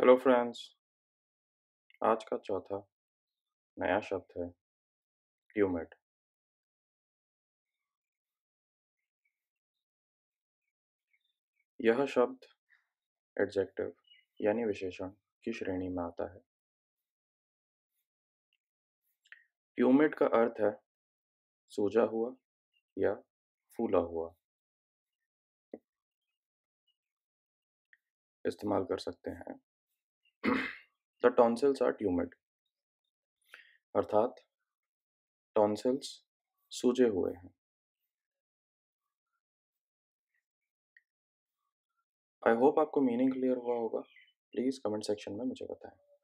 Hello friends आज का चौथा नया शब्द है ट्यूमेट यह शब्द एडजेक्टिव यानी विशेषण की श्रेणी में आता है ट्यूमेट का अर्थ है सूजा हुआ या फूला हुआ इस्तेमाल कर सकते हैं द टॉन्सिल्स आर tumored. अर्थात टॉन्सिल्स सूजे हुए हैं आई होप आपको मीनिंग क्लियर हुआ होगा प्लीज़ कमेंट सेक्शन में मुझे बताएं